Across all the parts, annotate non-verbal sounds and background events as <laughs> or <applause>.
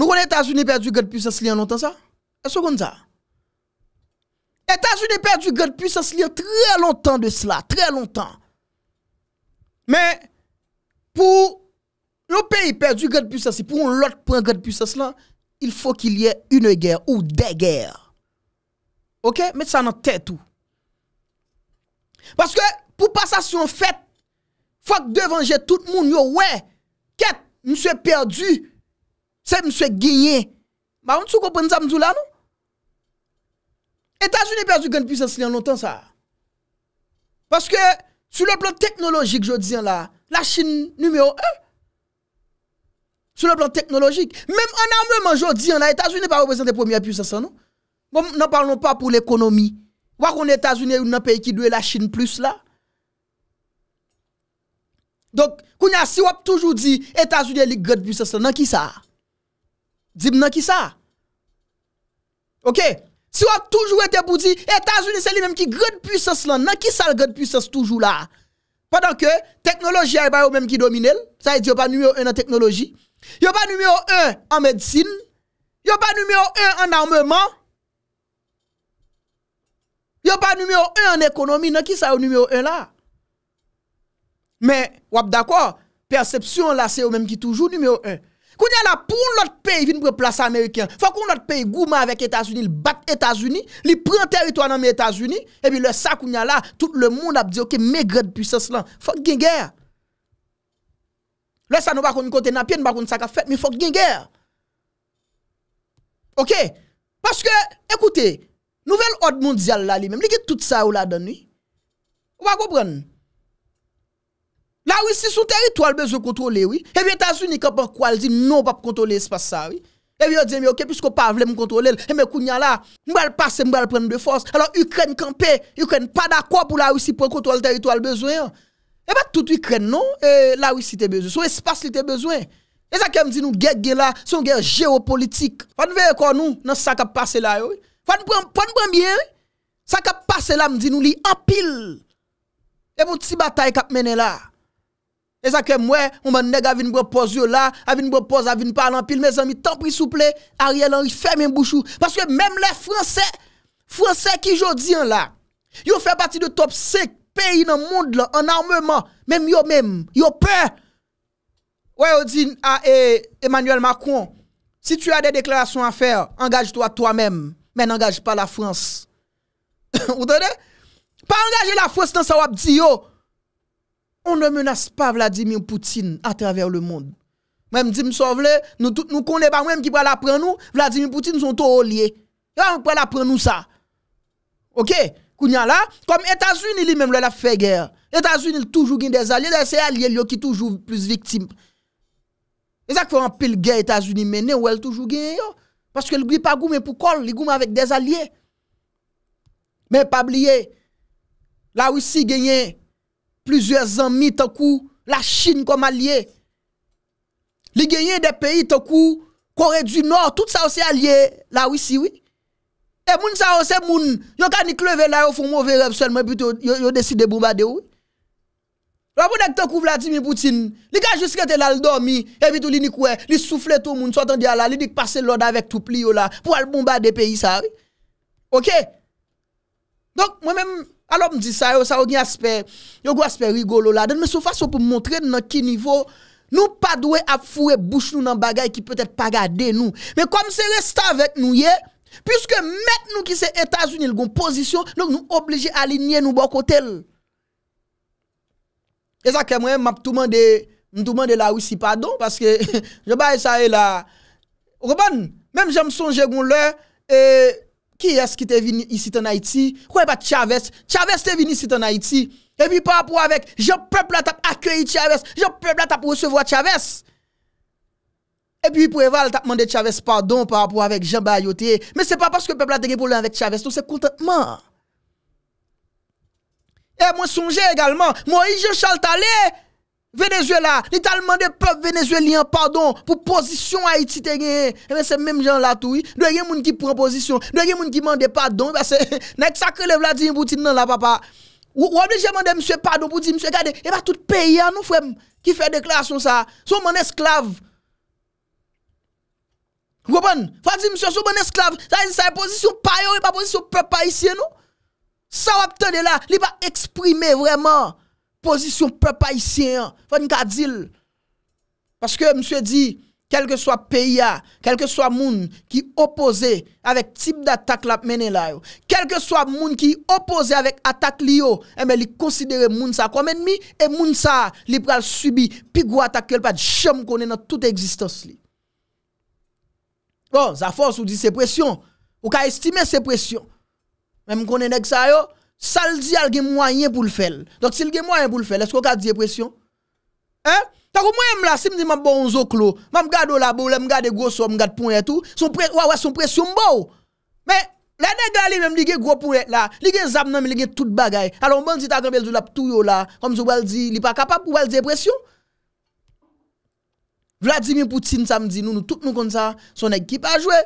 Nou kon etajouni perdi ou gade pou sas li an lontan sa? E chou kon sa? Etajouni perdi ou gade pou sas li an trè lontan de sla, trè lontan. Men, pou nou peyi perdi ou gade pou sas li, pou nou lot pou an gade pou sas la, il fò ki liye une gère ou dè gère. Ok? Met sa nan tè tou. Paske pou pasas yon fèt, fòk devanje tout moun yo wè, ket msè perdi ou gade pou sas li an lontan. C'est monsieur gagné. Mais on ne comprend ça, monsieur là, non? États-Unis perdu grande puissance il y a longtemps, ça. Parce que, sur le plan technologique, je dis là, la Chine numéro un. Sur le plan technologique. Même en armement, je dis là, États-Unis pas représenté première puissance, non? Bon, n'en parlons pas pour l'économie. voir qu'on États-Unis ou un pays qui doit la Chine plus là. Donc, qu'on a si on toujours dit États-Unis est grande puissance, non qui ça? Dis-moi qui ça? Ok? Si on a toujours été pour dire, États-Unis, c'est lui-même qui grande puissance là. nan qui ça la grande puissance toujours là? Pendant que technologie n'est pas même qui domine, ça veut dire pas numéro 1 en technologie, yo pas numéro 1 en médecine, yo pas numéro 1 en armement, yo pas numéro 1 en économie, nan qui ça numéro 1 là? Mais, wap d'accord, perception là, c'est eux même qui toujours numéro 1. Kounya la pou lout peyi vin pou plasa Amerikyan. Fokoun lout peyi gouman avèk Etasuni. Li bat Etasuni. Li pren teritouan nan mi Etasuni. Ebi lè sa kounya la, tout le moun ap diyo ki megred pwises lan. Fok gen gèr. Lè sa nou bakoun kote napyen, bakoun sakafet, mi fok gen gèr. Ok? Paske, ekoute, nouvel od mondial la li men, li ki tout sa ou la dan ni? Ou bakou pren? La wisi sou teritwal bezwe kontrole, wii. Ebi etasyouni kap an kwa, el di nou pa kontrole espasa, wii. Ebi yo di, mi ok, piskou pa vle m kontrole el, eme kounya la, mbè al pase, mbè al pren de fos. Alors Ukren kampè, Ukren pa da kwa pou la wisi pren kontrole teritwal bezwe, wii. Eba tout Ukren, nou, la wisi te bezwe, sou espasa li te bezwe. E zake mdi nou gè gè la, son gè geopolitik. Fane veye kon nou, nan sa kap pase la, wii. Fane pren, fane pren biye, wii. Sa kap pase la, mdi nou li E sa ke mwen, mwen neg avin brepoz yo la, avin brepoz, avin parlant pil me zan mi tan pri souple, Ariel Henry fermen bouchou. Paske menm le franse, franse ki jo diyan la, yo fè pati de top 6 peyi nan moun la, anarmeman, menm yo menm, yo pe. Wè yo di ah, Emmanuel Macron, si tu a de deklarasyon a fè, angaj to a toa menm, men angaj pa la franse. Ou <coughs> tè de? Pa angaje la franse nan sa wap di yo, On ne menas pa Vladimir Poutine Atraver le moun Mwen m di m son vle Nou konen pa mwen m ki pral apren nou Vladimir Poutine son to olye Mwen pral apren nou sa Ok, kou nyan la Kom Etasuni li men m lè la fè gèr Etasuni lè toujou gen des alye Lè se alye lè yo ki toujou plus viktim E zè k fè an pil gè Etasuni men Nè wè lè toujou gen yo Paske lè gri pa goumè pou kol Li goumè avèk des alye Mè pabliye La wisi genye plizye zanmi takou la chine kom a liye. Li genye de peyi takou Kore du Nord, tout sa ou se a liye la ou siwi. E moun sa ou se moun, yo kan ni kleve la yo foun mou vireb selman, yo deside boumba de ou. La moun ek takou Vladimir Poutine, li kan jiske te lal dormi, e bitou li ni kwe, li soufle tou moun, sotan di ala, li di pase loda vek tou pli yo la, pou al boumba de peyi sa. Ok? Donk mwen menm, Alo m di sa yo, sa yo gen aspe, yo go aspe rigolo bon la den, me sou fasyo pou montre nan ki nivou, nou pa dwe ap fure bouch nou nan bagay ki peutet pa gade nou. Me kom se resta vek nou ye, pyske met nou ki se Etasunil gon pozisyon, nou nou oblije alinye nou bokotel. E zake mwen map touman de la wisi padon, paske je baye sa yo la... Ogo bon, menm jem sonje gon le, e... Ki es ki te vini isi tan Haiti? Kwen pa Chavez? Chavez te vini isi tan Haiti? E pi papou avek, je pepla tap akyei Chavez, je pepla tap osevo a Chavez. E pi pou eval, tapman de Chavez pardon papou avek Jean Bayoté, me se pa paske pepla degepou lan vek Chavez, tou se kontatman. E mwen sonje egalman, moi je chal tale, e, Venezuela, ni tal mande prop venezuelian, pardon, pou posisyon Haiti te genye. Eh Eme se menm jan la tou, de gen moun ki pou an posisyon, de gen moun ki mande, pardon, na ek sakre le vladiyen pou ti nan la papa. Ou ob de gen mande msue, pardon, pou di msue, gade, e eh pa tout peye an nou fwem ki fwe deklasyon sa. Sou moun esklav. Goubon, fwa di msue, sou moun esklav, sa yon posisyon payo, e pa posisyon prepayisyen nou. Sa wap tene la, li pa eksprime vweman. position peuple haïtien. Faut kadil Parce que monsieur dit, quel que soit pays, quel que soit monde qui opposé avec type d'attaque la mené là, quel que soit monde qui opposé avec attaque lio, eh ben, il considère monde ça comme ennemi et monde ça, li pral subi plus attaque kel pas jamais koné dans toute existence li. Bon, ça force ou dit c'est pression. Ou ka estimer c'est pression. Même koné nek ça yo, Saldi al gen mwanyen pou l fel. Donk si l gen mwanyen pou l fel, esko gade depresyon? Hein? Tako mwanyen mla, si mdi mba bonzo klo, mba mga do la bou, mga de goso, mga de poun etou, son presyon mba ou. Men, lè nè gali mèm li gen gropou et la, li gen zamnam, li gen tout bagay. Alon bonzi ta grebel zou la ptou yo la, kom zou wale di, li pa kapap wale depresyon? Vladimir Poutine samdi nou, nou tout nou konta, son ekip a jwe.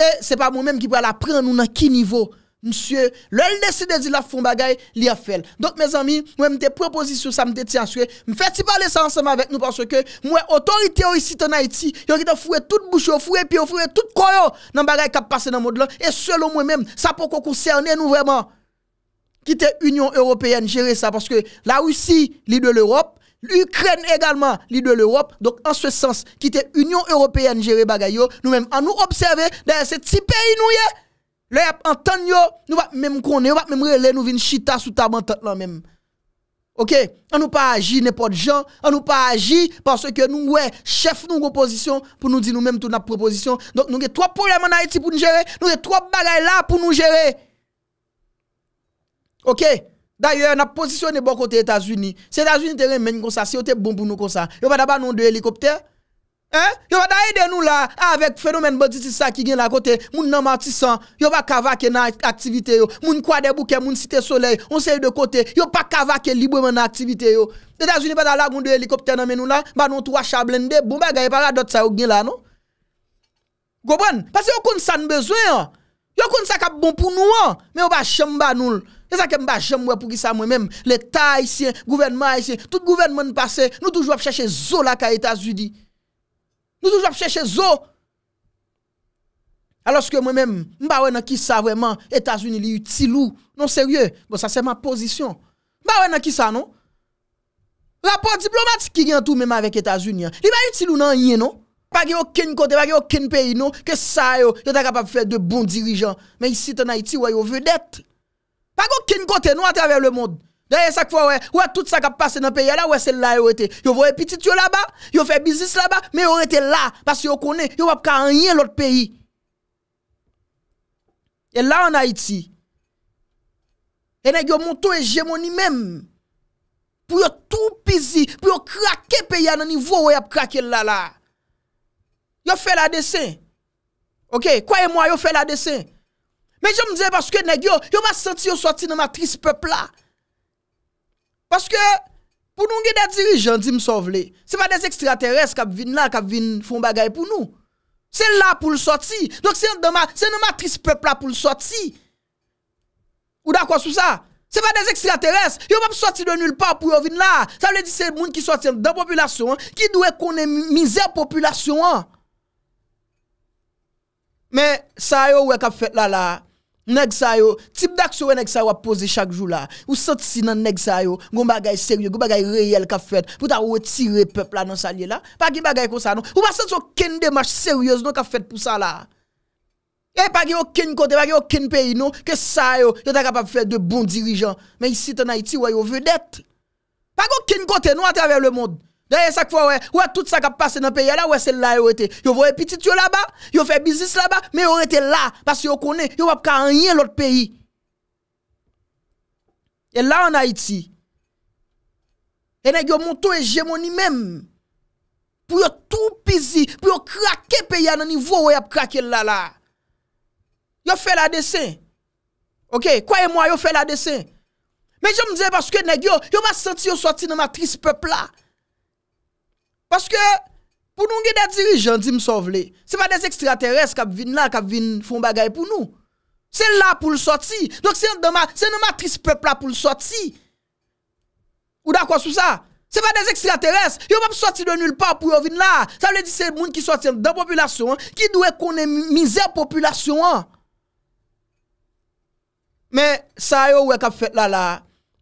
Eh, se pa mwen mèm ki pou al apren nou nan ki nivou? Eh, se pa mwen mwen m monsieur, le décide de la fond bagay, li a fait. Donc, mes amis, moi, m'te proposition, ça m'te tiens je M'faites parler ça ensemble avec nous parce que, moi, autorité ici en Haïti, yon qui te foué toute bouche, yon foué, puis yon foué tout koyo. dans bagay qui passer dans le monde là. Et selon moi-même, ça peut concerner nous vraiment. Quitte Union Européenne, gérer ça parce que la Russie, l'idée de l'Europe, L'Ukraine également, l'île de l'Europe. Donc, en ce sens, quitte Union Européenne, gérer bagayo, nous-mêmes, en nous observer, dans ces petits pays, nous, y. Lè ap an tan yo, nou va mèm konè, nou va mèm rele nou vin chita sou taban tat lan mèm. Ok, an nou pa aji nepo de jan, an nou pa aji parce ke nou mwè chef nou kompozisyon pou nou di nou mèm tou nap kompozisyon. Donk nou gen 3 pouleman a eti pou nou jere, nou gen 3 bagay la pou nou jere. Ok, daye nap posisyon nebo kote Etats-Unis. Se Etats-Unis te ren men kon sa, se yo te bon pou nou kon sa. Yo pa daba nou de helikopter. Yon va da ide nou la avèk fenomen baditi sa ki gen la kote, moun nan matisan, yon va kavake nan aktivite yo, moun kwa de bouke, moun site soley, moun sey de kote, yon pa kavake libo men aktivite yo. Etat Zuni pa da lagoun de helikopter nan men nou la, banon tou wa chablende, bon ba gaye paradot sa yo gen la nou. Goubon, pasi yon kon sa nbezwen, yon kon sa ka bon pou nou an, men yon ba jem ba nou, yon e sa kem ba jem we pou ki sa mwen men, le ta yisi, gouvenman yisi, tout gouvenman pase, nou toujou ap chache zo la ka etat Zuni di. Kouzou jwap chè chè zo. A loske mwen men, mba wè nan ki sa vwèman, Etasouni li yu ti lou. Non seryè, bon sa seman pozisyon. Mba wè nan ki sa, non? non? Rapor diplomatik ki gen tou mwen man vek Etasouni. Li wè yu ti lou nan yè, non? Pagè yon kin kote, pagè yon kin peyi, non? Ke non? sa yo, yo ta kapap fè de bon dirijan. Men yisi te naiti wè yo vwèdet. Pagè yon kin kote, non atè avèr le moun. Deye sak fwa wè, wè tout sak ap pase nan peyi alè, wè sel la yon wè te. Yon voye pitit yon laba, yon fè bizis laba, men yon wè te la, basi yon konen, yon wè ap ka anyen lout peyi. E la an Haiti. E neg yo monto hegemoni menm. Pou yon tou pizi, pou yon krake peyi an nan nivou wè ap krake lala. Yon fè la desen. Ok, kwaye mwa yon fè la desen. Men jom mdize baske neg yo, yon va senti yo soti nan matris pepla. Paske pou nou gen de dirijan, di mson vle, se pa de ekstra teres kap vin la, kap vin fon bagay pou nou. Se la pou l'soti, dok se nou matris pepla pou l'soti. Ou da kwa sou sa? Se pa de ekstra teres, yo pap soti de nul pa pou yo vin la. Sa vle di se moun ki soti an dan populasyon an, ki dwe konen mizer populasyon an. Men sa yo we kap fet la la. nèg sa yo type d'action nèg sa yo poser chaque jour là ou senti nan nèg sa yo gon bagay sérieux gon bagay réel ka fait pour ta retirer peuple là dans salier là pas gen bagay comme ça non ou pas senti démarche sérieuse non ka fait pour ça là et pas gen aucun côté pas gen aucun pays non que ça yo yo ta capable faire de bons dirigeants mais ici en Haïti ou yo vedette pas aucun côté non à travers le monde Deye sak fwa wè, wè tout sak ap pase nan peyi alè, wè sel la yon wè te. Yon voye pitit yon laba, yon fè bizis laba, men yon wè te la, basi yon konen, yon wè ap ka anyen lout peyi. E la an Haiti. E neg yo monto hegemoni menm. Pou yon tou pizi, pou yon krake peyi an nan nivou wè ap krake lala. Yon fè la desen. Ok, kwaye mwa yon fè la desen. Men jom mdize baske neg yo, yon va senti yo soti nan matris pepla. Paske pou nou gen de dirijan, di msovle, se pa de ekstra teres kap vin la, kap vin fon bagay pou nou. Se la pou l'soti, dok se nou matris pepla pou l'soti. Ou da kwa sou sa? Se pa de ekstra teres, yo pap soti de nul pa pou yo vin la. Sa vle di se moun ki soti an dan populasyon an, ki dwe konen mizer populasyon an. Men sa yo we kap fet la la.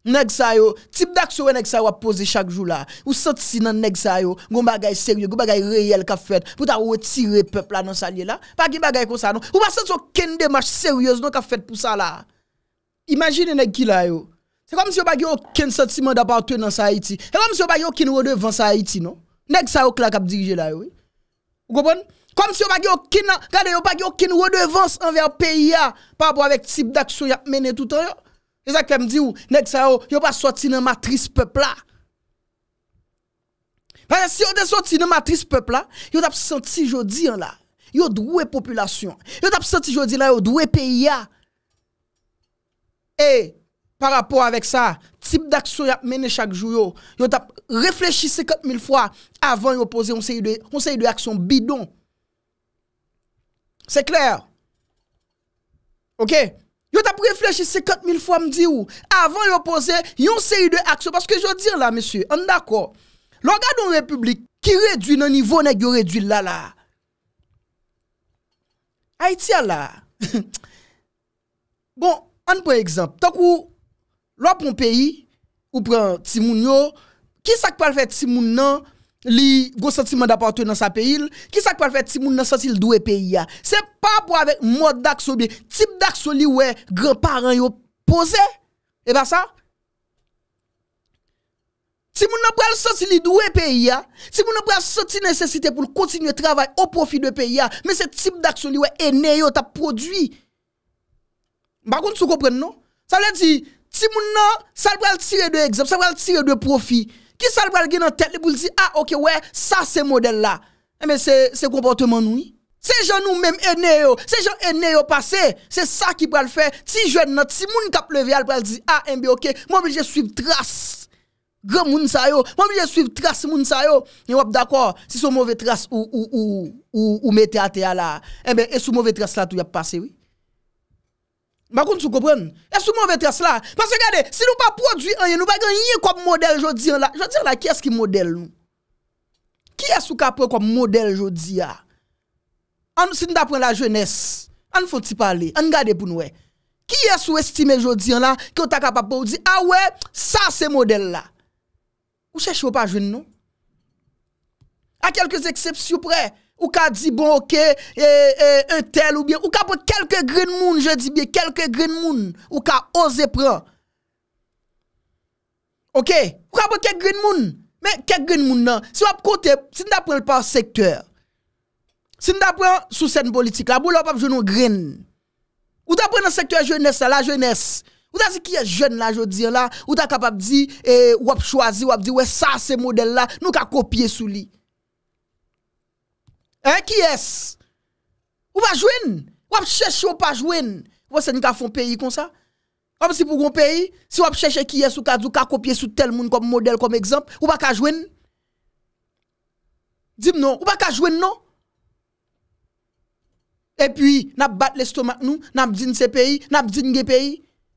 nèg sa yo type d'action nèg sa yo posé chaque jour là ou senti nan nèg sa yo gon bagay sérieux gon bagay réel ka fait pour ta retirer peuple dans dans salier là pas gen bagay comme ça non ou pas senti aucune démarche sérieuse non ka fait pour ça là imaginez nèg ki là yo c'est comme si on pas aucun sentiment d'appartenance à Haïti c'est comme si on pas aucune redevance à Haïti non nèg sa yo k'la vous diriger là oui vous comprenez comme si on pas aucune regardez redevance envers pays par rapport avec type d'action y a mené tout temps c'est ça que me dit ou nèg ça oh, yo pas sorti dans matrice peuple là. Parce que si on est sorti dans matrice peuple là, yo t'a senti jodi en hein, là. Yo doué population. Yo t'a senti jodi là yo doué pays là. Et par rapport avec ça, type d'action a mené chaque jour yo, yo t'a réfléchi 50 000 fois avant yo poser un conseil de bidon. C'est clair. OK Yo tap refleche se kat mil fwa mdi ou. Avan yo pose, yon seri de aksyo. Paske yo dir la, mesye, an dako. Lo gade yon republik, ki redwi nan nivou, neg yo redwi la la. Haitia la. Bon, an pou ekzamp. Tok ou, lo pompeyi, ou pren timoun yo. Ki sak pal fe timoun nan? li gosantiman d'aportou nan sa peyil, kisa kwa l fè ti moun nan sotil dwe peyil ya? Se pa pou avèk mwot daksou bi, tip daksou li wè, granparen yo pose, e pa sa? Ti moun nan pral sotil dwe peyil ya? Ti moun nan pral sotil nesensite pou l kontinye travay o profi de peyil ya? Me se tip daksou li wè ene yo ta prodwi? Bakoun sou kopren nou? Sa lè di, ti moun nan sal pral tire dwe egzab, sal pral tire dwe profi, Qui ça le gen dans tête pour dire ah OK ouais, ça c'est modèle là. Mais eh ben, c'est c'est comportement nous. C'est gens nous même yon, c'est gens aînés passé, c'est ça qui va le faire. Si jeune notre si moun cap lever dit dire ah MB eh ben, OK, moi obligé suivre trace. Grand moun ça yo, moi obligé suivre trace moun ça yo. Et d'accord, si son mauvais trace ou ou ou ou, mettez à là. Eh ben et sous mauvais trace là tout y a passé oui. Bakoun sou kopren, esou moun vetres la? Pase gade, si nou pa prodwi anye, nou bagan yi kom model jodi an la? Jodi an la, kye eski model nou? Kye esou kapwen kom model jodi a? An, si nou da pren la jones, an fote pale, an gade pou nou e? Kye esou estime jodi an la, ki ou tak apapou, ou di, a we, sa se model la? Ou se chou pa joun nou? A kelkes eksepsi ou prey? Ou ka di bon, ok, e, e, e, un tel ou bie, ou ka pe kelke green moon, je di bie, kelke green moon, ou ka oze pre. Ok? Ou ka pe kek green moon? Men, kek green moon nan, si wap kote, si n da prel pa sektor, si n da prel sousen politik la, bou lop ap jounou green, ou ta prel sektor jeunesse la, la jeunesse, ou ta zi ki jeun la, joun dire la, ou ta kap ap di, e, wap chwazi, wap di, wap di, wè sa se model la, nou ka kopye sou li. E, ki es? Ou pa jwen? Ou ap chèche ou pa jwen? Ou se nou ka fon peyi kon sa? Ou ap non. non? si pou gon peyi? Si ou ap chèche ki es ou ka dou ka kopye sou tel moun kom model kom ekzamp? Ou pa ka jwen? Dim nou? Ou pa ka jwen nou? E pi, nan bat l'estomak nou? Nan bdine se peyi? Nan bdine gen peyi?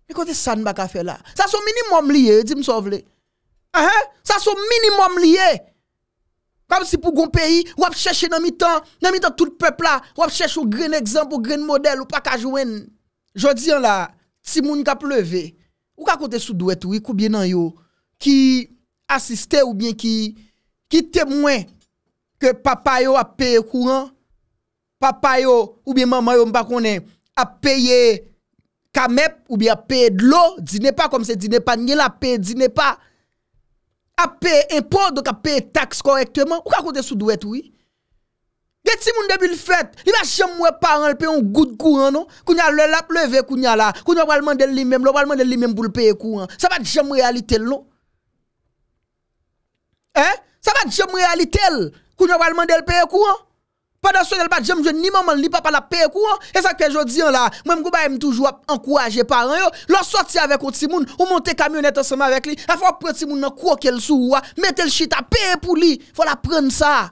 E kote sa nou baka fè la? Sa sou minimum liye, dim sou vle? A he? Sa sou minimum liye! Kab si pou goun peyi, wap cheche nan mi tan, nan mi tan tout pepla, wap cheche ou gren ekzamp, ou gren model, ou pakajwen. Jodi an la, si moun ka pleve, ou ka kote sou dwet wik ou bien nan yo, ki asiste ou bien ki temwen ke papay yo ap peye kou an, papay yo ou bien mamay yo mbakone ap peye kamep ou bien ap peye dlo, di ne pa kom se di ne pa, nye la peye di ne pa. apè impòd ou kapè taks korektèman, ou ka kote sou dwè tou yi? Gè ti moun debil fèt, li va jèm mwè paran lpè yon gout kouan nou? Koun yal lèl ap lèvè koun yal la, koun yal walman del li mèm, lo walman del li mèm bou lpè yon kouan. Sa va jèm mwè alitèl nou? Eh? Sa va jèm mwè alitèl koun yal walman del pè yon kouan? Pendant ce temps, ni maman papa la courant. Et ça que je dis là, moi je vais toujours encourager parents yo. Lors avec un petit ou monter camionnette ensemble avec lui, il faut prendre petit moun dans qu'elle hein. mettre le shit à pour lui. Faut la prendre ça.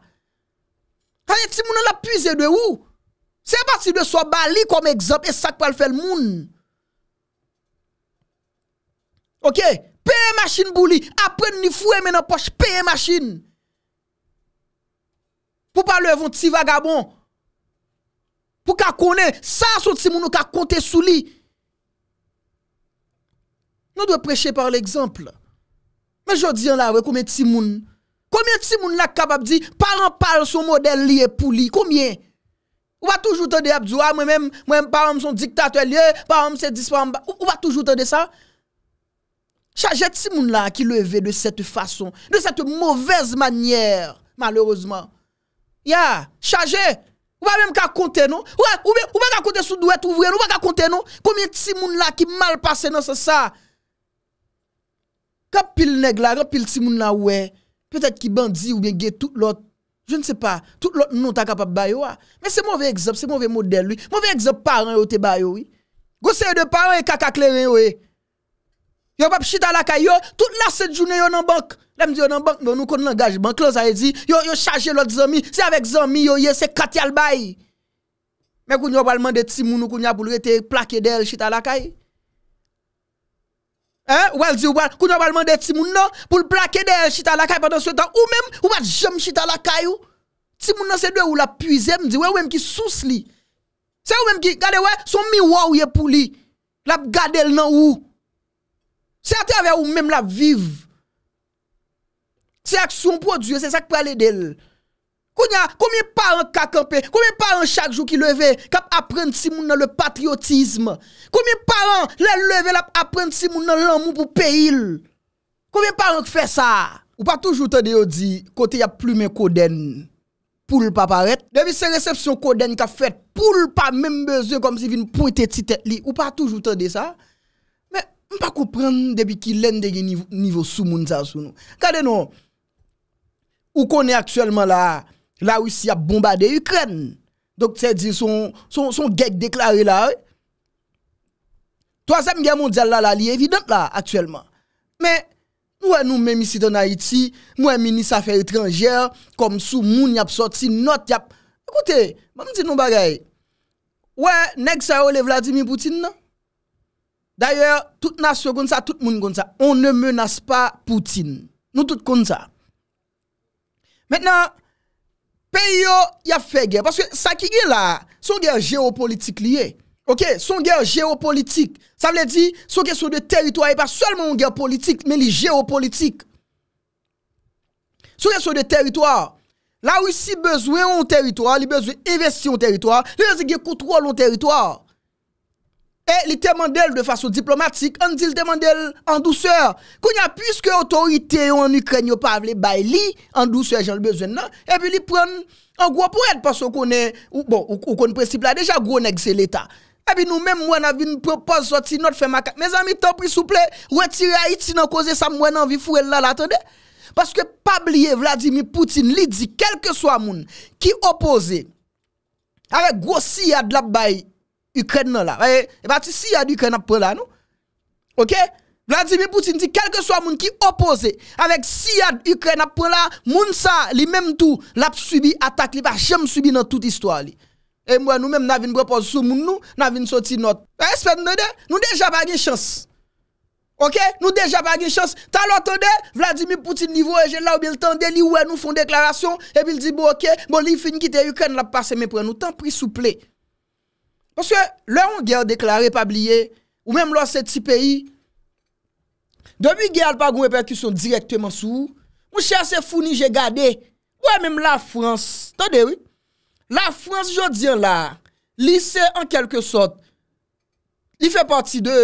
Allez petit monde la puiser de où C'est parti de soi bali comme exemple et ça que le le moun. OK, paye machine pour lui, Ils ni fouer mais poche paye machine. Pou pa levon tsi vagabon. Pou ka konen, sa son tsi moun nou ka konten sou li. Nou dwe preche par l'exemple. Me jodi an la we, kome tsi moun. Kome tsi moun la kabab di, par an par son model li e pou li. Kome? Ou pa toujou tande Abdiwa, mwen mwen par an son diktatou li e, par an mwen se dispa an ba. Ou pa toujou tande sa? Chage tsi moun la ki leve de set fason, de set mouvez manyer, malerouzman. Ya, chaje, ou pa mèm ka kontè nou? Ou pa mèm ka kontè sou douèt ouvrè nou? Ou pa mèm ka kontè nou? Komin ti moun la ki mal passe nou se sa? Kapil neg la, kapil ti moun la ouè, petè ki bandzi ou mèm ge tout lòt, je nè se pa, tout lòt nou ta kapap bayo wa. Mè se mòvè egzop, se mòvè model lou, mòvè egzop paran yo te bayo wè. Gose yo de paran yo kaka klemen yo wè. Yo pap chita lakay yo, tout la set jounen yo nan bank. Deme di yo nan bank, yo nou kon langajman. Kloz a ye di, yo yo chaje lot zami. Se avek zami yo ye, se katyal bayi. Men koun yo palman de timoun nou koun ya pou lwete plake del chita lakay. Eh, wèl di wèl, koun yo palman de timoun nou, pou lwete plake del chita lakay, paton sou etan ou mèm, wèl jem chita lakay yo. Timoun nou se dwe ou la pwize, mèm di wèm ki souse li. Se wèm ki, gade wè, son mi waw ye pou li. Lap gade l nan ou. Se a te avè ou mèm la viv. Se a k soum pou odye, se sa k pou alè del. Kounya, koumyen paren kakampè. Koumyen paren chak jou ki leve kap apren si moun nan le patriotisme. Koumyen paren lè leve lap apren si moun nan lè an moun pou pè il. Koumyen paren k fè sa. Ou pa toujou tè de yo di, kote ya plume koden. Poul pa paret. Devi se resepsyon koden ka fèt, poul pa mèm bezè kom si vin pou ete ti tè li. Ou pa toujou tè de sa. Mpa koupren debi ki len dege nivou sou moun sa sou nou. Kade nou, ou konen aktuelman la, la wisi ap bombade Ukren. Dok se di son, son gek deklare la. Eh? Troasem gen mondial la, la li evident la, aktuelman. Men, mwen nou men misi ton Haiti, mwen menis afe etranjer, kom sou moun yap soti, not yap. Ekote, mwen mti nou bagay. Mwen, nek sa ou le Vladimir Poutine nan? D'ayor, tout nasyo kon sa, tout moun kon sa. On ne menas pa Poutine. Nou tout kon sa. Mètena, peyo ya fe gè. Paske sa ki gè la, son gè geopolitik liye. Ok, son gè geopolitik. Sa vle di, son gè sou de teritwa e pa solman gè politik, men li geopolitik. Son gè sou de teritwa. La ou si bezwe an teritwa, li bezwe investi an teritwa, li bezwe gè koutrou al an teritwa. E li teman del de fasyon diplomatik, an di li teman del an douseur, kon ya pyske otorite yo an Ukren yo pa avle bay li, an douseur jan lbezwen nan, non? epi li pren an gwo pou ed, pason konen, bon, konen preciple la, deja gwo neg se l'Etat. Epi nou men mwen avin propon soti not fè maka, me zan mi tan pou souple, wetire a iti nan koze sa mwen an vi fwe lala, atonde? Paske pabliye Vladimir Poutine li di kelke swamoun ki opose, are gwo si ad lab bayi, Ukraine là. Et eh, eh, bah, si il y a l'Ukraine après là, non? Ok? Vladimir Poutine dit, quel que soit le monde qui oppose avec SIAD, Ukraine, après là, moun sa, li même tout, l'a subi attaque, li va jamais subi dans toute histoire. Et moi, nous-mêmes, nous avons une moun nous, avons sorti notre. Eh, Espèce nous déjà pas de chance. Ok? Nous déjà pas de chance. T'as l'entendu? Vladimir Poutine, niveau, et là où il de li ouais, nous font déclaration, et puis il dit, bon, ok, bon, li fin quitter Ukraine, l'a passé, mais pour nous, tant pris souple. Paske lè rongèl dekla repabliye, ou mèm lò sè ti peyi, dèbi gèl pa goun reperkusyon direktèman sou, mou chè se founi jè gade, wè mèm la Frans, tade wè. La Frans jò diyan la, li sè an kelke sot, li fè pati de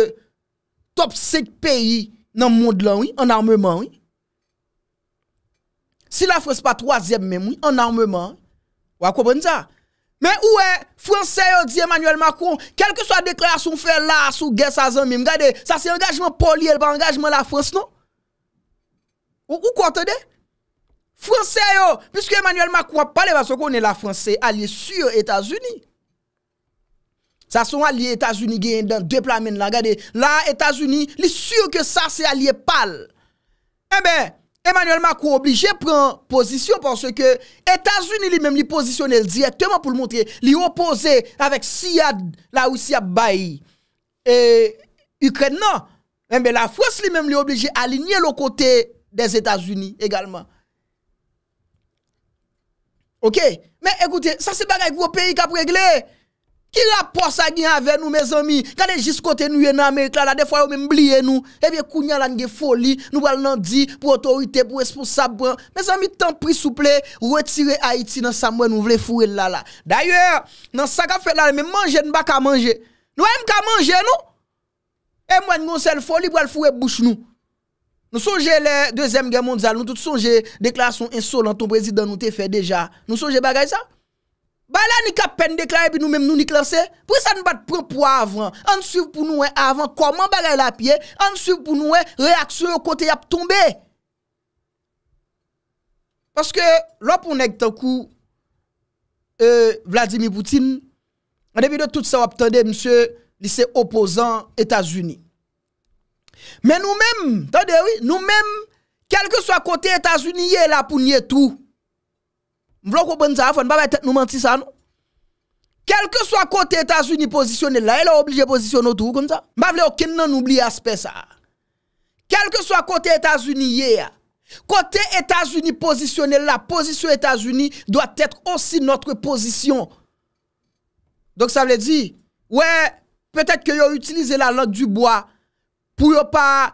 top 7 peyi nan moun dlan wè, an armèman wè. Si la Frans pa troazèm mèm wè, an armèman, wè akobren sa? Men ou e, franse yo di Emmanuel Macron, kelke so a dekrayasyon fè la sou ges a zan mim. Gade, sa se engajman poli el pa engajman la franse nou. Ou kwa te de? Franse yo, piske Emmanuel Macron a pale baso konen la franse, a liye sur Etats-Unis. Sa son a liye Etats-Unis genye dan deplamen la. Gade, la Etats-Unis liye sur ke sa se a liye pal. Ebe eh! Emmanuel Macron oubli, jè pren position porsè ke Etats-Unis li mèm li posisyonel diètèman pou l'montre, li opose avèk Syad, Laousia, Bayi, Ukrèd nan, mèm be la force li mèm li oubli, jè alinye lò kote des Etats-Unis, egalman. Ok, mèm ekoute, sa se bagay vò peyi ka pou regle! Ki rapor sa gen avè nou, me zami? Kade jiskote nou yè nan Amerik la la, de fwa yo mè mbliye nou. Ebyè kounyan la nge foli, nou wè l nan di, pou otorite, pou esponsabwen. Me zami, tan prisouple, wè tire Haiti nan sa mwen nou wè fwè lala. Dayè, nan sa kafe lala, mè manje nou baka manje. Nou wè mka manje nou? E mwen yon sel foli, wè l fwè bouch nou. Nou sonje lè, deuxième gen mondial, nou tout sonje, dekla son insolant, ton prezident nou te fè deja. Nou sonje bagay sa? Ba la ni ka pen deklare bi nou menm nou ni klase? Pwè sa nou bat prou pou avan? An sou pou nou wè e avan? Koman bagay la piye? An sou pou nou wè e reaksyon kote yap tombe? Paske lò pou neg tankou e, Vladimir Poutine an debi de tout sa wap tende msye lise opozan Etasuni. Men nou menm, tende wè, nou menm kelke sa kote Etasuni yè la pou nye tou. veux ça, vous ne pas nous mentir ça, non? Quel que soit côté États-Unis positionné là, il est obligé de positionner tout comme ça. Je ne aucun non oublier aspect ça. Quel que soit côté États-Unis côté États-Unis positionné là, position États-Unis doit être aussi notre position. Donc ça veut dire, ouais, peut-être que ont utilisé la langue du bois pour pas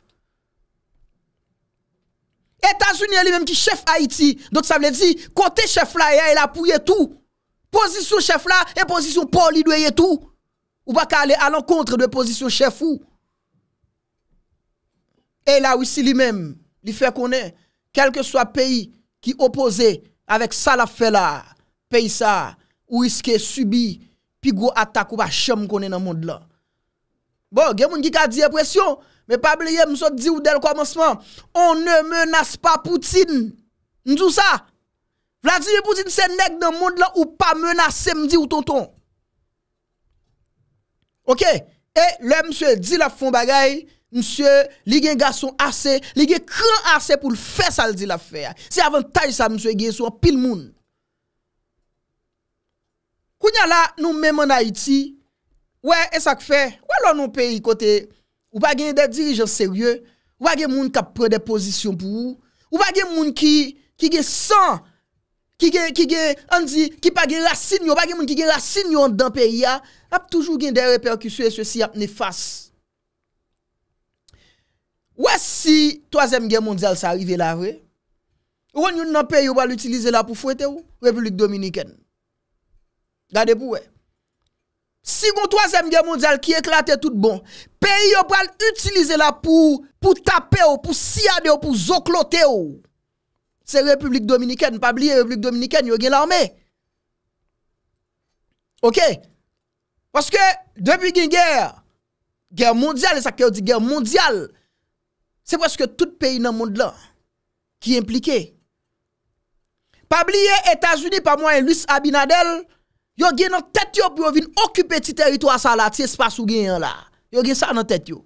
etats unis lui-même qui chef Haïti. Donc ça veut dire, côté chef là, il a pouillé tout. Position chef là, et position Paul, il tout. Ou pas aller à l'encontre de position chef ou. Et là aussi lui-même, il fait est, quel que soit pays qui opposé avec ça la fait là, pays ça, ou risque subi, puis gros attaque ou pas chum qu'on est dans le monde là. Bon, il y a qui ont dit pression, Mwen pa bleye, mwen so di ou den kwa manseman. On ne menas pa Poutine. Ndou sa? Vladimir Poutine se nek den moun la ou pa menas se mwen di ou tonton. Ok? E, le mswe di la fon bagay. Mswe, li gen gason ase. Li gen kran ase pou l'fes al di la fe. Se avantaj sa mswe gen sou an pil moun. Kounya la, nou menman Haiti. Ouè, e sak fe? Ouè lò nou peyi kote... Ou pa gen de dirijan seryè, ou pa gen moun kap pre de pozisyon pou ou, ou pa gen moun ki gen san, ki gen, ki gen, an di, ki pa gen la sin yo, ou pa gen moun ki gen la sin yo an dan periya, ap toujou gen de reperkusyon se si ap nefas. Ou as si, toazem gen mondial sa arrive la vre, ou an yon nan periya ou pa l'utilize la pou fwete ou, Republik Dominiken. Gade pou wey. Sigoun 3èm gen mondial ki eklate tout bon. Peyi yo pral utilize la pou tapè yo, pou siade yo, pou zoklote yo. Se Republik Dominikèn, pa bliye Republik Dominikèn yo gen l'armè. Ok. Woske, depi gen gen, gen mondial, e sakè yo di gen mondial. Se woske tout peyi nan mond la, ki implike. Pa bliye Etas Unie, pa mwen Luis Abinadel. yo gen nan tèt yo pou yo vin okupè ti teritwa sa la, ti espas ou gen yon la. Yo gen sa nan tèt yo.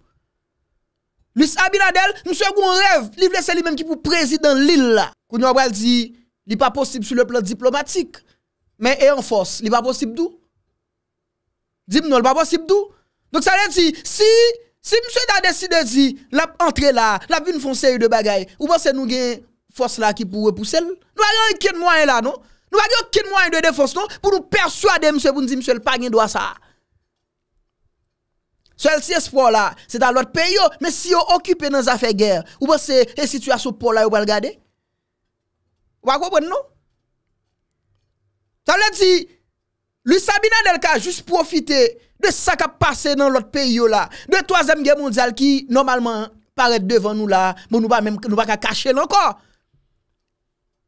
Louis Abinadel, msè goun rev, li vlesè li menm ki pou prezid dans l'il la. Koun yo abal di, li pa posib sou le plan diplomatik, men e yon fos, li pa posib dou? Dib nou, li pa posib dou? Dok sa gen di, si msè da desi de di, la entre la, la vin fonsè yon bagay, ou bo se nou gen fos la ki pou repousè l? Nou a yon yon kèn mwen la non? Nous n'avons aucun moyen de défense, pour nous persuader, monsieur, pour nous dire, monsieur, le pas ça. Seul ci espoir là, c'est dans l'autre pays, mais si vous occupez dans les affaires guerre, ou pensez que la situation pour là, vous pouvez garder Vous comprenez, non? Ça veut dire, le Sabina a juste profité de ce qui a passé dans l'autre pays là, de la troisième guerre mondiale qui normalement paraît devant nous là, mais nous ne pouvons pas pas cacher encore.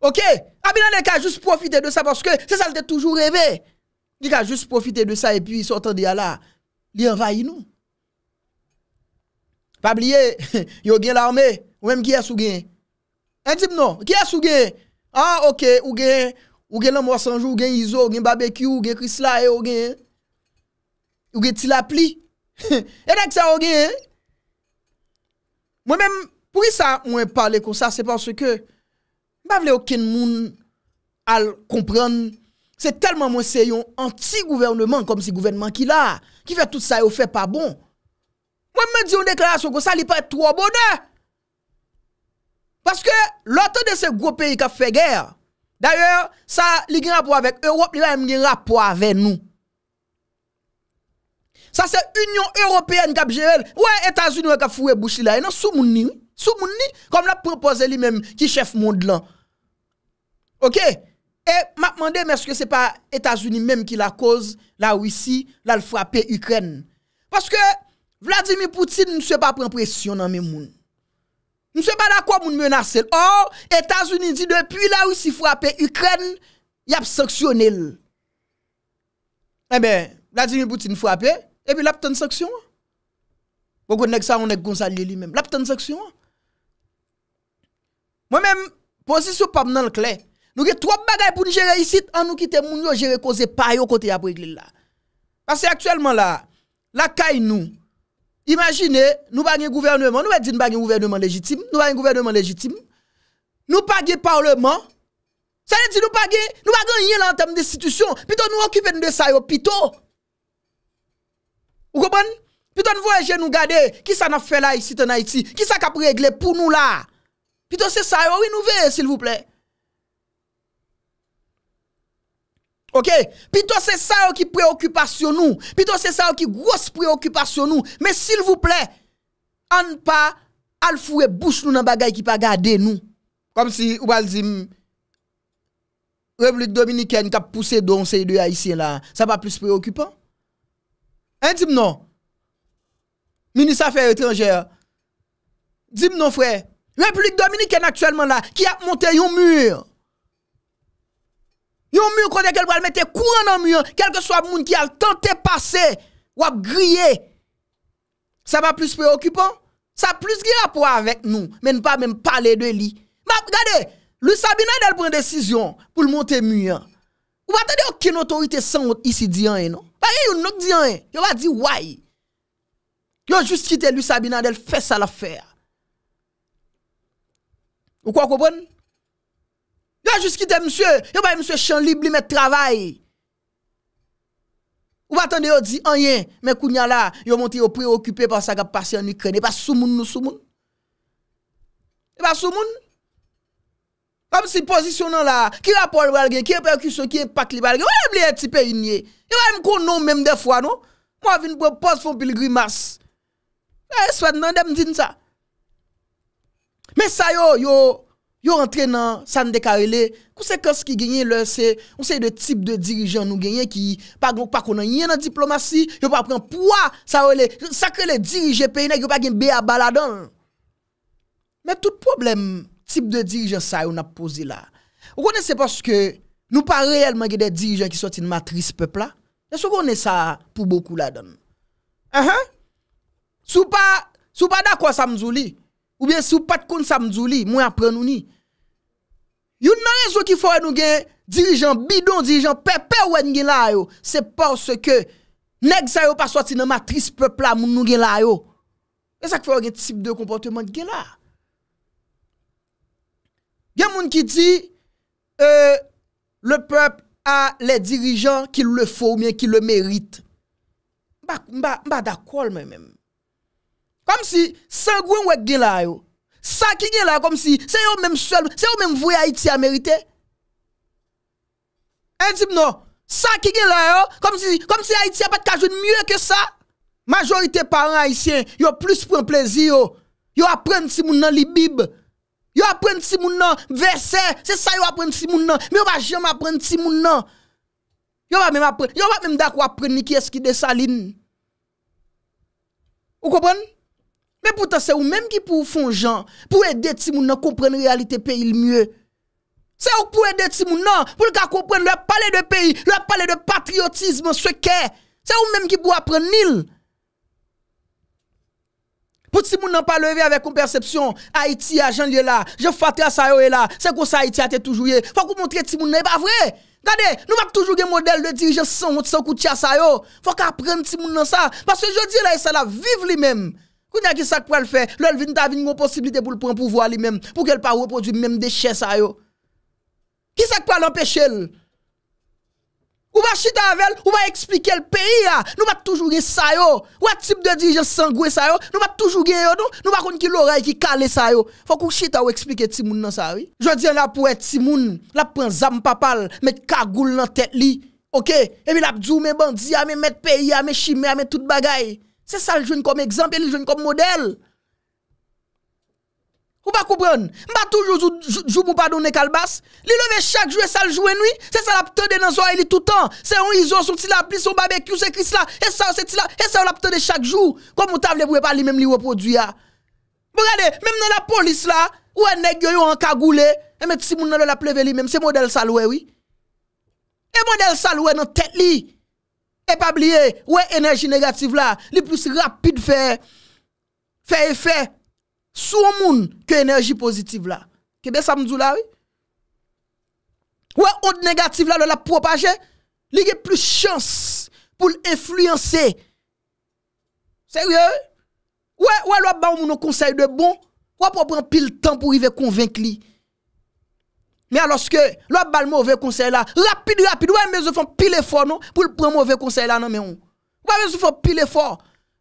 Ok? A bilan ne ka jous profite de sa paske se salte toujou revè. Ni ka jous profite de sa e pi se otan diya la, li envayi nou. Pa bliye, <laughs> yo gen l'armè, ou mèm kyes ou gen. En tip nou, kyes ou gen? Ah, ok, ou gen, ou gen l'amwa sanjou, ou gen Izo, ou gen Babekiu, ou gen Krislae, ou gen, ou gen Tilapli. E denk sa ou gen. Mèm, pou y sa ou en pale kon sa, se paske ke, Pa vle okin moun al kompren, se telman mwen se yon anti-gouvernement kom si gouvernement ki la, ki ve tout sa yo fe pa bon. Mwen me di yon deklarasyon ko, sa li pa etro bonè. Paske loto de se gwo peyi ka fe gèr, d'ayor, sa li gen rapwa vek Europe, li wèm gen rapwa vek nou. Sa se Union Européenne ka bjevel, wè Etats-Unis wè ka fwe bouchi la, e sou moun ni, sou moun ni, kom la propose li mèm ki chef mond lan, Ok, e ma pman de merske se pa Etasuni menm ki la koz la ou isi la l fwape Ukren. Paske Vladimir Poutine nou se pa pren presyon nan men moun. Nou se pa la kwa moun menase l. Or, Etasuni di depi la ou isi fwape Ukren, yap saksyonel. Ebe, Vladimir Poutine fwape, ebe lap ten saksyon. Ou konen ek sa ou nek Gonzalie li menm. Lap ten saksyon. Mwen menm posisyon pa mnen l kley. Nous avons trois bagages pour nous gérer ici, en nous quitter, nous avons gérer cause par yo côté après régler là. Parce que actuellement là, la caille nous, imaginez, nous avons un gouvernement, nous dit nous pas un gouvernement légitime, nous avons un gouvernement légitime, nous pas un parlement, ça veut dire nous pas nous pas gagner en termes d'institution, plutôt nous occupons de ça plutôt. Vous comprenez? Plutôt nous voyager nous garder, qui ça n'a fait là ici en Haïti, qui ça a régler pour nous là? Plutôt c'est ça, oui, nous s'il vous plaît. OK Plutôt c'est ça qui préoccupation nous. Plutôt c'est ça qui grosse préoccupation nous. Mais s'il vous plaît, en pas al bouche nous dans bagay qui pas garder nous. Comme si ou République dominicaine qui a poussé dans ces deux haïtiens là, ça va plus préoccupant hein, dis non. Ministre affaires étrangères. Dis-moi non frère, République dominicaine actuellement là qui a monté un mur Yon mieux kote kel pral mette courant dans mur, quel que soit moun qui a tenté passer ou a grillé. Ça va plus préoccupant, ça plus de rapport avec nous, mais ne pas même parler de lui. Ma regardez, le Sabina elle prend décision pour le monter mur. Ou pas attendre aucune autorité sans ici dit rien non. Pas yon nok dit rien, yon va dire why. Yon juste quitte lui Sabina elle fait ça l'affaire. Ou quoi comprendre Juskite msye, yo bay msye chanlib li me travay Ou batande yo di, anye Me kounya la, yo monti yo preokipe Pan sa ka pase yon ukraine, e pa sou moun nou sou moun E pa sou moun Amsi posisyonan la, ki rapol wale gen Ki e pekisyon, ki e pak li wale gen Ou e ble e tipe yon ye, yo bay mkou nou mem defwa Mwa vin pou pos fon piligri mas E swat nan dem din sa Me sa yo, yo Yo rentre nan San de Karele, kousè kòs ki genye lè se, moun se yè de tip de dirijan nou genye ki pa konon yè nan diplomasi, yo pa pren poua sa wè le, sa kre le dirijen pe yonè, yo pa gen be a bala dan. Mè tout problem, tip de dirijan sa yon ap posi la. O konè se poske nou pa reyelman genye de dirijan ki sot in matris pepla, ya sou konè sa pou boku la dan. Ahan, sou pa, sou pa da kwa sa mzou li? Ou bien si ou pat koun sa mdzou li, mwen apren nou ni. Yon nan yon zo ki fòre nou gen dirijan bidon, dirijan pepe ou en gen la yo. Se pors ke neg sa yo pa soti nan matris pepla mwen nou gen la yo. E sa ki fòre gen tip de kompote man gen la. Gen moun ki ti, e, le pep a le dirijan ki le fò ou mwen ki le merite. Mba da kòl mwen mèm. Kom si, sa gwen wek gen la yo. Sa ki gen la yo, kom si, se yo menm swel, se yo menm vwe Haiti a merite. En di mnon, sa ki gen la yo, kom si, kom si Haiti a pat ka joun mye ke sa. Majorite par an Haitien, yo plus pren plezi yo. Yo apren ti moun nan li bib. Yo apren ti moun nan ve se. Se sa yo apren ti moun nan. Me yo ba jem apren ti moun nan. Yo ba men apren, yo ba men da kwa apren ni kyes ki de sa lin. Ou kopon? Fè pou ta se ou menm ki pou ou fon jan, pou ede ti moun nan kompren realite pe il mye. Se ou pou ede ti moun nan, pou lak a kompren le pale de pe il, le pale de patriotisme, se ke. Se ou menm ki pou apren nil. Pou ti moun nan pa leve avè kon percepsyon, a iti a jan li la, je fati a sa yo e la, se kon sa iti a te toujou ye. Fòk ou montre ti moun nan, e ba vre. Gade, nou wak toujou gen model de diri je son, mouti sa ou kouti a sa yo. Fòk apren ti moun nan sa, parce je di la e sa la vive li menm. Kou nya ki sak pou al fe, lèl vin ta vin mwen posibilite pou l'pren pou vwa li menm, pou ke l pa wèpon di menm deche sa yo. Ki sak pou al empèche lè? Ou wè chita avèl, ou wè eksplike l'peyi ya, nou wè toujou gen sa yo. Ou wè tip de dirijen sangwe sa yo, nou wè toujou gen yo don, nou wè kon ki l'orey ki kale sa yo. Fò kou chita wè eksplike ti moun nan sa yo. Jò diyan la pou wè e ti moun, la pen zam papal, met kagoul nan tèt li, ok? Emi la pou djou men bandi ya, men met peyi ya, men shime ya, men tout bagay. Se sal jwen kom ekzampye, li jwen kom model. Ou pa koupren? Mba toujou jou mou pa donne kalbasse? Li leve chak jou e sal jwen oui? Se sal ap tede nan zwae li toutan? Se yon izon sou ti la pli, sou bbq, se kris la, e sa ou se ti la, e sa ou la ptede chak jou? Kom moutavle pou e pali mem li wopodu ya? Bo gade, mem nan la polis la, ou ene gyo yo an kagou le, eme ti si moun nan la pleve li mem, se model sal oue oui? E model sal oue nan tet li? E pabliye, wè enerji negatif la, li plus rapide fè, fè e fè, sou moun kè enerji pozitif la. Kè bè sa mzou la wè? Wè oud negatif la, lè la propaje, li gè plus chans pou l'influense. Sèrye wè? Wè lò ba moun nou konsey de bon, wè pou apren pil tan pou i ve konvenk li. Me aloske, lo ap bal mou ve konsey la, rapide, rapide, wè mè zo fon pile fon nou, pou l'pren mou ve konsey la nan ah, mè ou. Wè mè zo fon pile fon.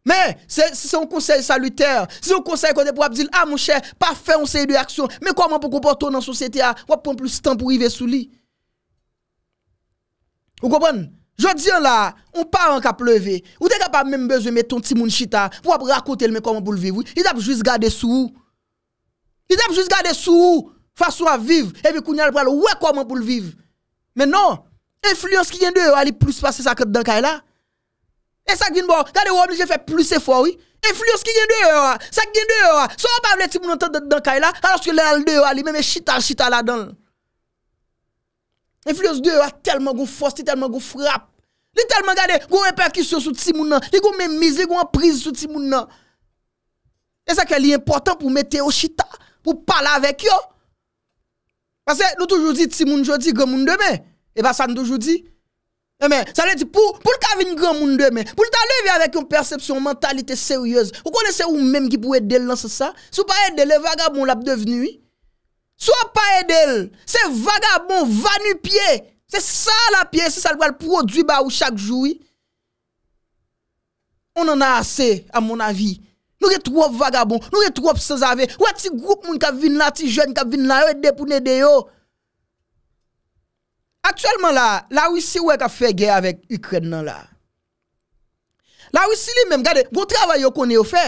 Mè, se son konsey salutèr, se son konsey kote pou wap di l'a mou chè, pa fè onsey de aksyon, mè koman pou kompon ton nan sosyete a, wap pon plus tan pou i ve sou li. Ou kompon? Je di an la, ou pa an ka pleve, ou dey ka pa mè mbeze mè ton timoun chita, pou wap rakote lè mè koman pou l'vevou, i dap jwis gade sou ou. I dap jwis gade sou ou. Fasyon non. a viv, ebe kou nyal pral wè kouman pou l'viv. Menon, influence ki gen deyo a li plus pase sa kote dan kaila. E sak vin bon, gade ou obnije fè plus efori. Influence ki gen deyo a, sak gen deyo a, sou wap avle ti moun an tante dan kaila, anlorske lè al deyo a li, mè mè chita l chita la dan. Influence deyo a telman gou fosti, telman gou frap. Li telman gade, gou mè perki sou sou ti moun nan, li gou mè mizi, li gou mè prizi sou ti moun nan. E sak li important pou mète yo chita, pou pala avèk yo, Parce que nous toujours dit, si moun jodi, grand demain. Et pas ça nous toujours dit. Mais eh ben, ça veut dire, pour, pour le grand monde demain, pour le avec une perception, une mentalité sérieuse, vous connaissez ou même qui pourrait aider ça? Si pas aider, le vagabond, l'a devenu. soit pas aider, c'est vagabond, vanu pied. C'est ça la pièce, c'est ça le produit bah, chaque jour. On en a assez, à mon avis. Nou re troup vagabon, nou re troup sezave, wè ti group moun ka vin la, ti joun ka vin la, wè depou ne de yo. Aktuelman la, la wisi wè ka fè gey avèk Ukren nan la. La wisi li mèm gade, gwo travay yo kon yo fè.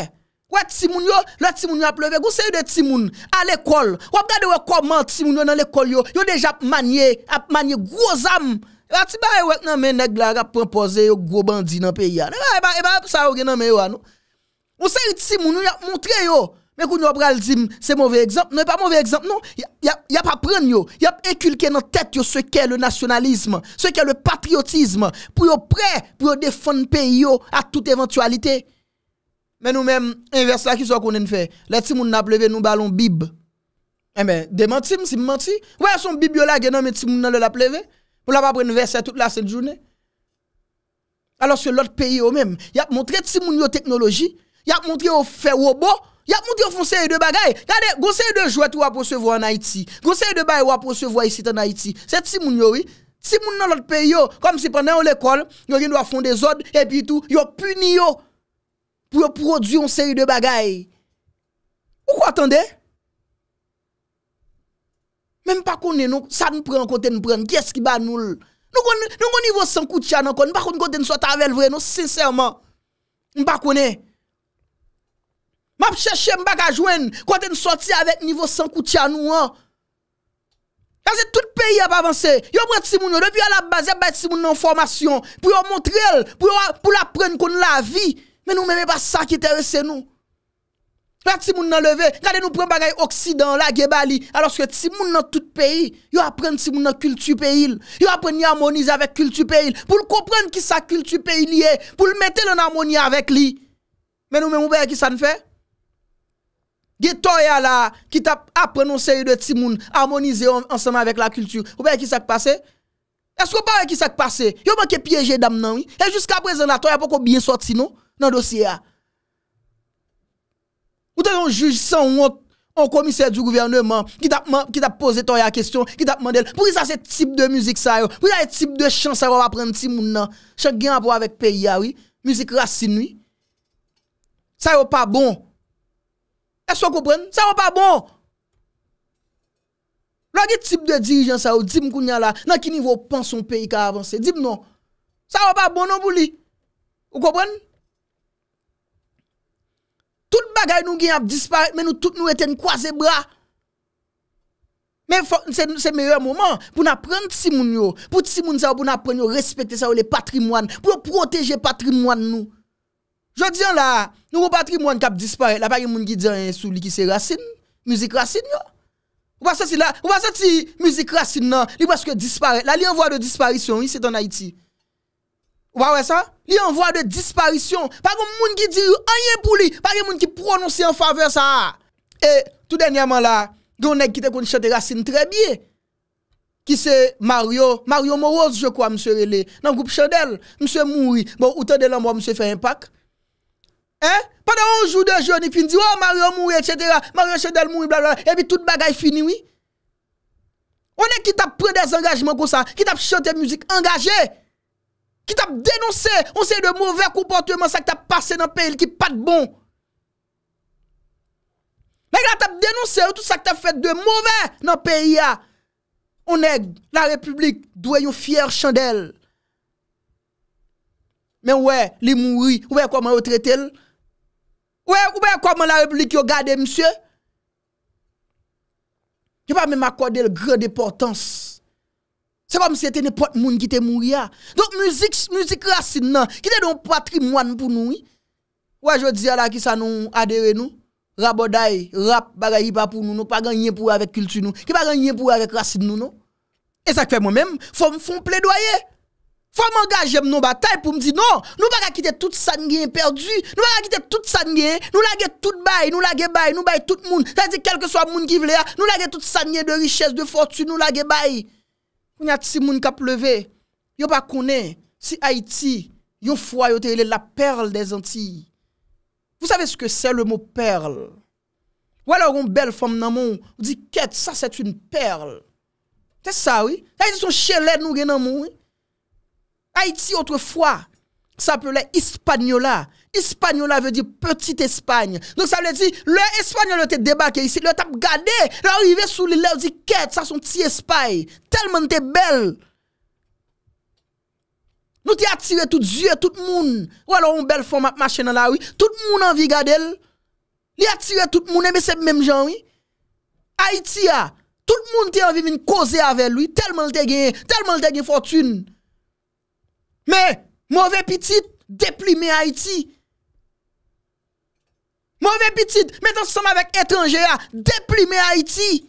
Wè timoun yo, lè timoun eh eh yo apleve, gwo se yon de timoun al ekol, wè gade wè komant timoun yo nan ekol yo, yon de jap manye, ap manye, gwo zam. Wè ti bè wèk nan men neg la gwa pwampoze yo gwo bandi nan pe yane, wè bè ap sa ou gen nan men yo anou. On sait si nous a montré yo. Mais qu'on a dit que c'est mauvais exemple, non pas mauvais exemple non, Il a y a pas prendre yo, y a inculqué dans tête ce qu'est le nationalisme, ce qu'est le patriotisme pour être prêt pour défendre le pays à toute éventualité. Mais nous-mêmes inverse là qui ce qu'on fait. Les petits moun n'a nous ballons bib. Eh ben démenti si menti. Ouais son Bibliologue, il la non mais petit le l'a pour la pas prendre verset toute la cette journée. Alors que l'autre pays eux-mêmes, y a montré petit moun technologie Y ap montre yo fè wò bo. Y ap montre yo fòn seri de bagay. Gade, gò seri de jwè tou wapò se vò an Haiti. Gò seri de bagay wapò se vò yisit an Haiti. Se ti moun yo wè, ti moun nan lot pe yo. Kom si pandan yo l'ekol, yo rin wafon de zòd, epi tout, yo puni yo pou yo prodü yon seri de bagay. Ou kwa atande? Mè mpa konè nou, sa nou prè an kontè nou prè, kyes ki ba nou lò? Nou konè, nou konè yon sè koutia nan konè, mpa konè yon kontè yon sò tavel vre nou, sinseman, mpa M'a cherché bagage à joindre quand on sorti avec niveau 100 koutia nous Parce que tout le pays a pas avancé. Yo prend si moun depuis à la base, ba ti en formation pour yo montrer pour pour la la vie. Mais nous même pas ça qui intéresse nous. La ti moun nan levé, nous prend bagay occident la gebali alors que ti moun dans tout pays, yo apprend si moun culture pays, yo apprend harmoniser avec culture pays pour comprendre qui sa culture pays pour le mettre en harmonie avec lui. Mais nous même on qui ça ne fait Ge to ya la, ki tap aprenon seri de ti moun, harmonize ansanman vek la kultur, ou pa ye ki sak pase? Esko pa ye ki sak pase? Yo man ki piyeje dam nan? E jusqu aprezen la, to ya pokon biye soti nan? Nan dosye a? Ou ten yon jujisan ou yon komise di gouverneman, ki tap pose to ya kesyon, ki tap mandel, pou yi sa se tip de mouzik sa yo? Pou yi sa se tip de chan sa yo aprenon ti moun nan? Chan gen apwa vek pe ya, oui? Mouzik rassin, oui? Sa yo pa bon? E sou koupren? Sa ou pa non. bon? Lo ge tip de dirijan sa ou, dim kounya la, nan ki nivou pan son peyi ka avanse, dim non. Sa ou pa bon nou boulie? Ou koupren? Tout bagay nou gen ap dispar, men nou tout nou eten kwaze bra. Men se meyèr mouman, pou nan pren tsi moun yo, pou tsi moun sa ou pou nan pren yo, respete sa ou le patrimoine, pou yo proteje patrimoine nou. Je diyan la, nou pou patri moun kap dispare, la pari moun ki diyan sou li ki se racine, mouzik racine yo. Ou pa sa ti la, ou pa sa ti mouzik racine nan, li pou aske dispare, la li anvoi de disparisyon, yi se ton Haiti. Ou pa wè sa, li anvoi de disparisyon, pari moun ki diyo anye pou li, pari moun ki prononsi an fave sa. E, tout denyaman la, gounen ki te kon chante racine trebiye, ki se Mario, Mario Moroz je kwa msye rele, nan goup chandel, msye moui, bon outan de la mwa msye fey empak. Eh, padan anjou de jouni fin di, oh, Mario mouye, etc., Mario Chandel mouye, blablabla, ebi tout bagay fini, oui. Onek ki tap pre desengajman kon sa, ki tap chante mouzik, engaje, ki tap denonse, onse de mouve kompote man sa ki tap pase nan ah. peyi, li ki pat bon. Mèk la tap denonse, ou tout sa ki tap fè de mouve nan peyi, ya. Onek, la republik, doye yon fyer Chandel. Men wè, li mouye, wè kwa man wè trete lè. Ouè, ouè, kwa mwen la republik yo gade, msye? Jwa pa mwen akode l gre depotans. Se pa mwen se ten ne pot moun ki te mouya. Ah. Donk müzik, müzik rassin nan, ki te donk patrimwan pou nou. Ouè, jwa di ala ki sa nou adere nou. Raboday, rap, bagayipa pou nou nou. Pa gan yin pou avek kultu nou. Ki pa gan yin pou avek rassin nou nou. E sa kwe mwen men, foun plè doye. Fwa m waga jem nou batay pou m di non. Nou baka kite tout sangyen perdu. Nou baka kite tout sangyen. Nou lage tout bay. Nou lage bay. Nou bay tout moun. Tè zi kelke swa moun ki vle a. Nou lage tout sangyen de riches, de fortun. Nou lage bay. Mwen yate si moun kap leve. Yo bako ne. Si Haiti. Yo fwa yo te ele la perle de zanti. Vous savez ce que c'est le mot perle. Ou alo yon bel fwam nan moun. Ou di ket sa c'est une perle. Tè sa oui. Tè zi son chè lè nou gen nan moun oui. Haïti autrefois s'appelait Hispaniola. Hispaniola veut dire petite Espagne. Donc ça veut dire, le Espagnol était débarqué ici, le tap gardé, l'arrivé sous l'île, il dit, quête, ça son petit Espagne, tellement t'es belle. Nous t'y attiré tout Dieu, tout le monde. Ou alors on belle forme marcher dans la rue, tout le monde envie garder. Il attiré tout le monde, mais eh c'est même genre, oui. Haïti, ah, tout le monde t'y envie de causer avec lui, tellement t'es gagné, tellement t'es gagné fortune. Mè, mouvè pitit, deplimè Haiti. Mouvè pitit, mè nan sèm avèk etranje ya, deplimè Haiti.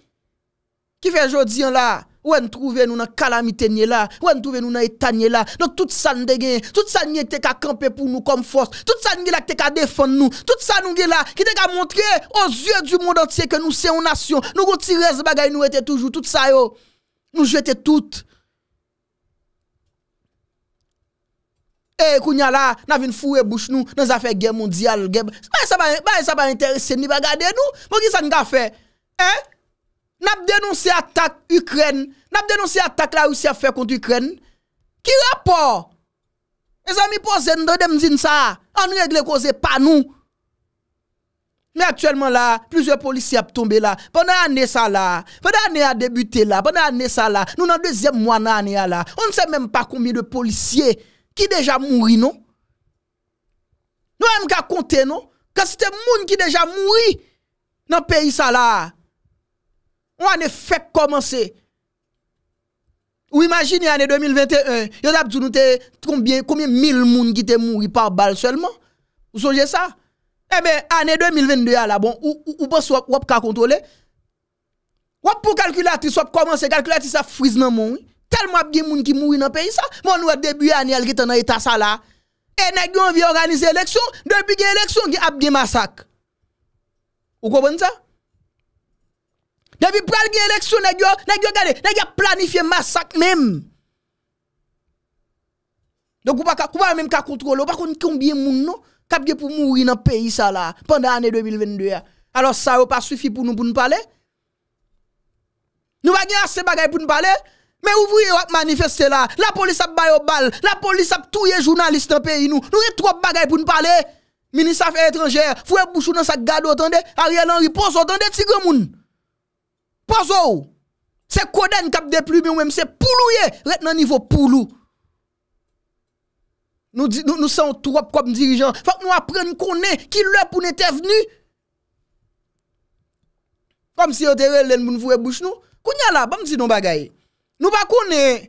Ki fè jò diyan la, wè n'trouve nou nan kalamite nye la, wè n'trouve nou nan etanye la. Nou tout sa n degen, tout sa nye te ka kampe pou nou kom fòs, tout sa nge la te ka defon nou, tout sa nge la ki te ka montre au zye du moun antye ke nou se yon nasyon. Nou go tirez bagay nou ete toujou, tout sa yo, nou jete tout. E kounya la, na vin fou e bouch nou, nan zafè gen mondial, gen... Mwen sa ba interese, ni ba gade nou, mwen ki sa nga fè? Eh? Nan ap denonsi atak Ukren? Nan ap denonsi atak la rousi a fè kont Ukren? Ki rapor? E zan mi pose, nan dredem zin sa, an règle kose pa nou. Men aktuelman la, plouze polici ap tombe la, pwè nan anè sa la, pwè nan anè a debutè la, pwè nan anè sa la, nou nan dezem mwana anè a la. On se mèm pa koumi de policiè, Ki deja mouri nou? Nou eme ka konten nou? Kan si te moun ki deja mouri nan peyi sa la. Ou ane fek komanse. Ou imagine ane 2021, yon ap zounou te, konmye mil moun ki te mouri par bal selman? Ou sonje sa? Eme, ane 2022 la bon, ou pa swap wap ka kontole? Wap pou kalkulatris, swap komanse, kalkulatris sa frizman moun? Telman apge moun ki mou inan peyi sa, moun wote debi anel ki tanan ita sa la, e negyon vi organize eleksyon, debi gen eleksyon, apge masak. Ou kou bon sa? Depi pral gen eleksyon, negyon gade, negyon planifiye masak men. Don kou baka, kou baka menm ka kontrolo, bakon koun biye moun nou, kapge pou mou inan peyi sa la, pandan ane 2022. Alo sa wapaswifi pou nou pou nou pale? Nou wak gen ase bagay pou nou pale? Men ouvri yo ap manifeste la, la polis ap bayo bal, la polis ap touye jounaliste an peyi nou. Nou yi trop bagay pou nou pale. Minisaf etranger, fwe bouchou nan sak gado otande, a riel an ripos otande, tigre moun. Poz ou. Se koden kap dep lumi ou mwem, se pou lou ye, ret nan nivou pou lou. Nou san trop kom dirijan, fak nou apren konen ki lop ou nete veni. Kom si yo te relen moun fwe bouchou nou, kounye la, bam ti don bagay. Nou pa konen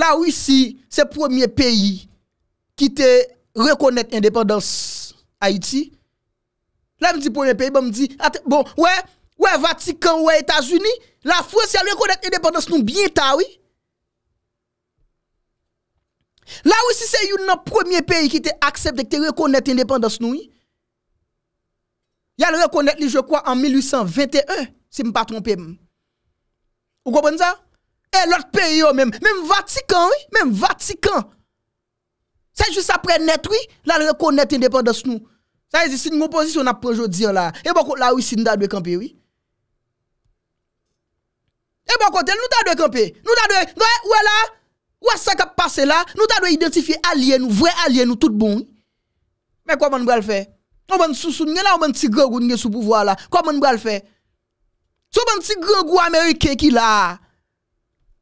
la wisi se promye peyi ki te rekonet indepandans Haiti. La m di promye peyi, ba m di, bon, wè, wè Vatican, wè Etasuni, la fwese yal rekonet indepandans nou byen ta wè. La wisi se yon nan promye peyi ki te aksepte ki te rekonet indepandans nou. Yal rekonet li, je kwa, an 1821, se m pa trompe m. Ou kopan za? E lot peri yo menm, menm vatikan, menm vatikan. Se jous apre net, la rekonet indepandos nou. Se yon moun pozisyon apre joudzien la, e bako la wisi nou ta dwe kampe, oui? E bako ten nou ta dwe kampe, nou ta dwe, nou e la, ou e sa kap pase la, nou ta dwe identifi alien, vwe alien, tout bon. Mè kwa moun bral fè? Tou moun sousou, nye la ou moun tigre ou nye sou pouvoa la, kwa moun bral fè? Tou moun tigre ou amerike ki la a?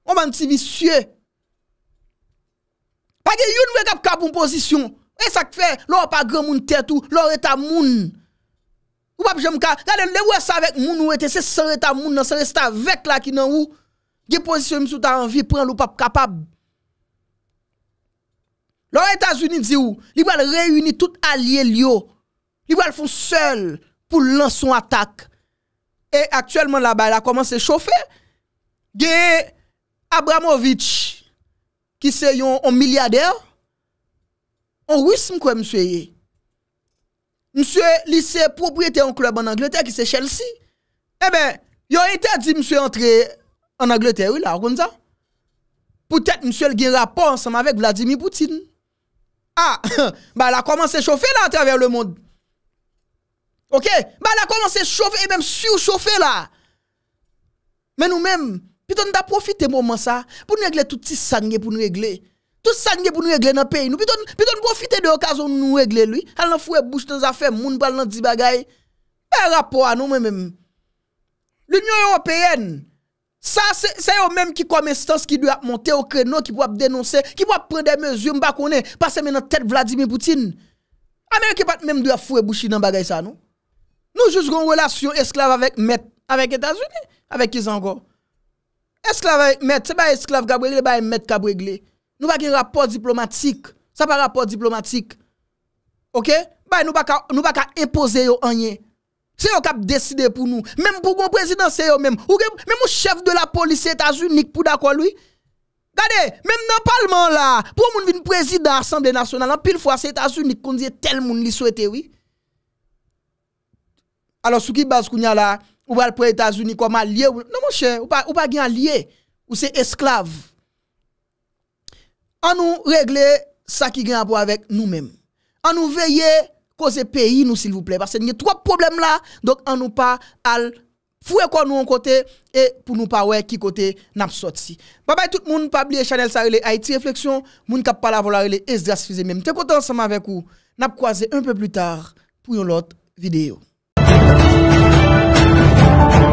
Oman ti vi suye. Pa gen yon ve kap kap pou mpozisyon. E sak fe, lor pa gre moun tet ou, lor eta moun. Ou pap jem ka, gale nle we sa vek moun ou ete, se se re ta moun nan, se re sta vek la ki nan ou. Gen mpozisyon msou ta anvi pren lor pap kapab. Lor eta zuni di ou, li wèl reyuni tout alye li yo. Li wèl foun sel pou lan son atak. E aktuelman la bay la koman se chofe. Gen... Abramovich, ki se yon on milyader, on rwism kwen mswe ye. Mswe lise propriete yon klub an Angleterre ki se Chelsea, e ben, yon yon te di mswe entre an Angleterre, oui la, roun za. Poutet mswe l gen rapor ansam avek Vladimir Poutine. Ha, ah, <coughs> ba la komanse chofe la an trever le moun. Ok, ba la komanse chofe, e menm sou chofe la. Men nou menm, Piton da profite mouman sa, pou nou egle touti sangye pou nou egle. Touti sangye pou nou egle nan peyi nou. Piton profite de okazon nou egle lui. Al nan fwe bouch nan zafem, moun pal nan di bagay. Pe rapor anou men men. L'Union Européenne, sa yo men ki komestans ki dwe ap monte okrenon, ki pou ap denonse, ki pou ap prende mezyou mba konen, pase men nan tet Vladimir Poutine. Amerike pat men dwe fwe bouch nan bagay sa nou. Nou juzgon relasyon esklav avèk Met, avèk Etats-Unis, avèk Kizango. Esklav ay met, se ba esklav kabwegle, ba ay met kabwegle. Nou ba gen rapor diplomatik. Sa pa rapor diplomatik. Ok? Ba nou ba ka impose yo anye. Se yo kap deside pou nou. Mem pou kon prezident se yo mem. Ou ke mem ou chef de la polis etajunik pou dakwa lui. Gade, mem nan palman la, pou moun vin prezident asamble nasyonal, an pil fwa etajunik kondye tel moun li souete oui. Alo sou ki baz kounya la, ou pas pour les États-Unis comme allié. Ou... Non, mon cher, ou pas, ou pas un allié, ou c'est esclave. On nous régler ça qui gagne pour avec nous-mêmes. On nous veiller cause pays nous s'il vous plaît parce qu'il y a trois problèmes là donc on nous pas al fouer quoi nous en côté et pour nous pas ouais qui côté n'a sorti. Bye bye tout le monde pas oublier Chanel ça relais Haïti réflexion moun cap pas la voler relais Esdras même. T'es content ensemble avec vous. N'a un peu plus tard pour une autre vidéo. Thank you.